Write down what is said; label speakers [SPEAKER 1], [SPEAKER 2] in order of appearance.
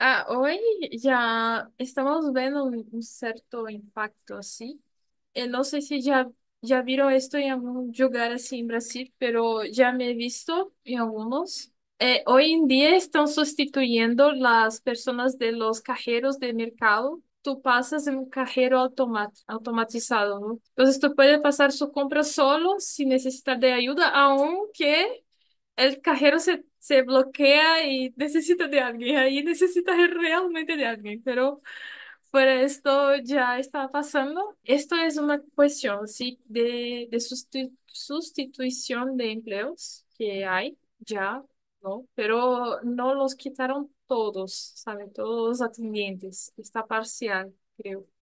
[SPEAKER 1] Ah, hoy ya estamos viendo un cierto impacto así eh, No sé si ya ya esto en algún lugar así en Brasil, pero ya me he visto en algunos. Eh, hoy en día están sustituyendo las personas de los cajeros de mercado. Tú pasas en un cajero automatizado, ¿no? Entonces tú puedes pasar su compra solo sin necesitar de ayuda, aunque el cajero se, bloquea y necesita de alguien, ahí necesita realmente de alguien, pero por esto ya está pasando. Esto es una cuestión ¿sí? de, de sustitución de empleos que hay ya, ¿no? Pero no los quitaron todos, ¿saben? Todos los atendientes, está parcial, creo.